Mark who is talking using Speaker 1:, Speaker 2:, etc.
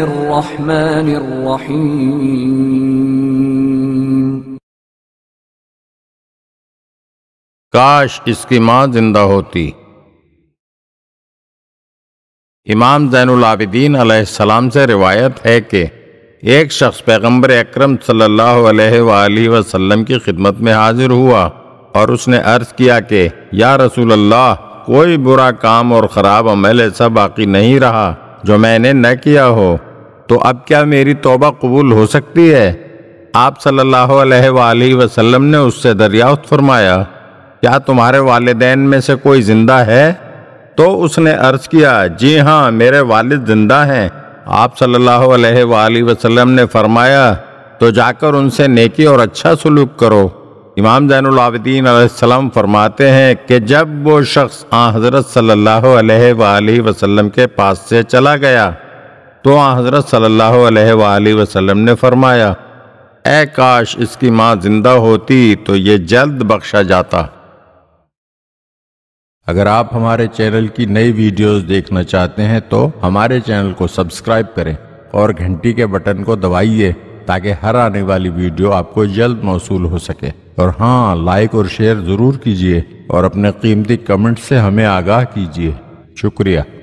Speaker 1: الرحيم काश इसकी मां जिंदा होती इमाम जैनुल आबिदीन सलाम से रिवायत है कि एक शख्स पैगंबर अकरम सल्लल्लाहु अलैहि वसल्लम की खिदमत में हाजिर हुआ और उसने अर्ज़ किया कि या रसूल अल्लाह कोई बुरा काम और ख़राब अमल ऐसा बाकी नहीं रहा जो मैंने न किया हो तो अब क्या मेरी तोबा कबूल हो सकती है आप सल्लल्लाहु अलैहि वसल्लम ने उससे दरियाफ्त फरमाया क्या तुम्हारे वालदेन में से कोई ज़िंदा है तो उसने अर्ज़ किया जी हाँ मेरे वालिद ज़िंदा हैं आप सल्लल्लाहु अलैहि वसल्लम ने फरमाया तो जाकर उनसे नेकी और अच्छा सलूक करो इमाम जैनदीन आसम फरमाते हैं कि जब वो शख्स आ हज़रत सल्ला वसम के पास से चला गया तो आ हज़रत सल्ला वसम ने फरमाया ए काश इसकी माँ ज़िंदा होती तो ये जल्द बख्शा जाता अगर आप हमारे चैनल की नई वीडियोस देखना चाहते हैं तो हमारे चैनल को सब्सक्राइब करें और घंटी के बटन को दबाइए ताकि हर आने वाली वीडियो आपको जल्द मौसू हो सके और हाँ लाइक और शेयर ज़रूर कीजिए और अपने कीमती कमेंट से हमें आगाह कीजिए शुक्रिया